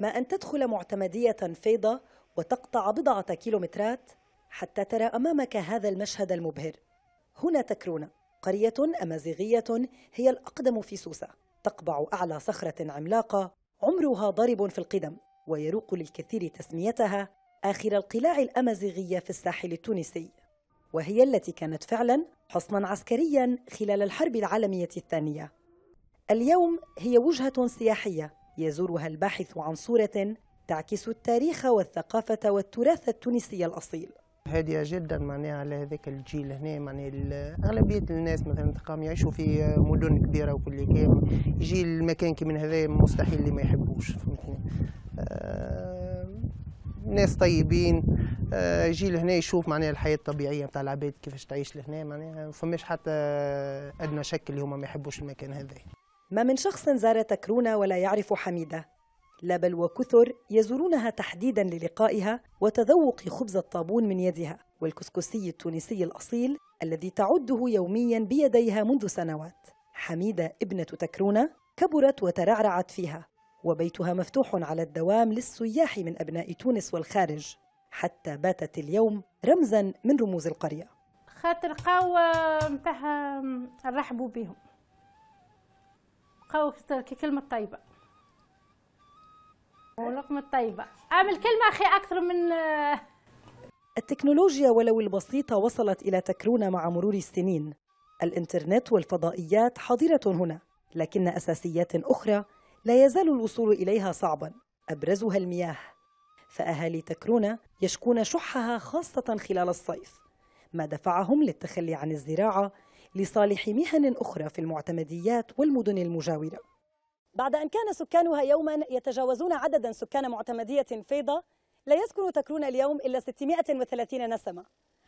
ما أن تدخل معتمدية فيضة وتقطع بضعة كيلومترات حتى ترى أمامك هذا المشهد المبهر هنا تكرونة قرية أمازيغية هي الأقدم في سوسة تقبع أعلى صخرة عملاقة عمرها ضارب في القدم ويروق للكثير تسميتها آخر القلاع الأمازيغية في الساحل التونسي وهي التي كانت فعلا حصنا عسكريا خلال الحرب العالمية الثانية اليوم هي وجهة سياحية يزورها الباحث عن صورة تعكس التاريخ والثقافة والتراث التونسي الأصيل هاديه جدا معناها على هذاك الجيل هنا معناها اغلبيه الناس مثلا تقام يعيشوا في مدن كبيره وكل كام يجي المكان كي من هذا مستحيل اللي ما يحبوش فهمتني آه، ناس طيبين يجي آه، لهنا يشوف معناها الحياه الطبيعيه نتاع العباد كيفاش تعيش لهنا معناها فماش حتى ادنى شك اللي هما ما يحبوش المكان هذا ما من شخص زار تكرونة ولا يعرف حميدة لا بل وكثر يزورونها تحديدا للقائها وتذوق خبز الطابون من يدها والكسكسي التونسي الأصيل الذي تعده يوميا بيديها منذ سنوات حميدة ابنة تكرونة كبرت وترعرعت فيها وبيتها مفتوح على الدوام للسياح من أبناء تونس والخارج حتى باتت اليوم رمزا من رموز القرية خاطر قاوة متاعها رحبوا بهم خوف كلمة طيبة ولقمة طيبة أعمل كلمة أخي أكثر من التكنولوجيا ولو البسيطة وصلت إلى تكرونة مع مرور السنين الإنترنت والفضائيات حاضرة هنا لكن أساسيات أخرى لا يزال الوصول إليها صعبا أبرزها المياه فأهالي تكرونة يشكون شحها خاصة خلال الصيف ما دفعهم للتخلي عن الزراعة لصالح مهن أخرى في المعتمديات والمدن المجاورة بعد أن كان سكانها يوما يتجاوزون عددا سكان معتمدية فيضة لا يسكن تكرون اليوم إلا 630 نسمة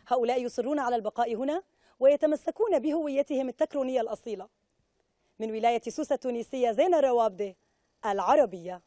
هؤلاء يصرون على البقاء هنا ويتمسكون بهويتهم التكرونية الأصيلة من ولاية سوسة التونسية زين الروابدة العربية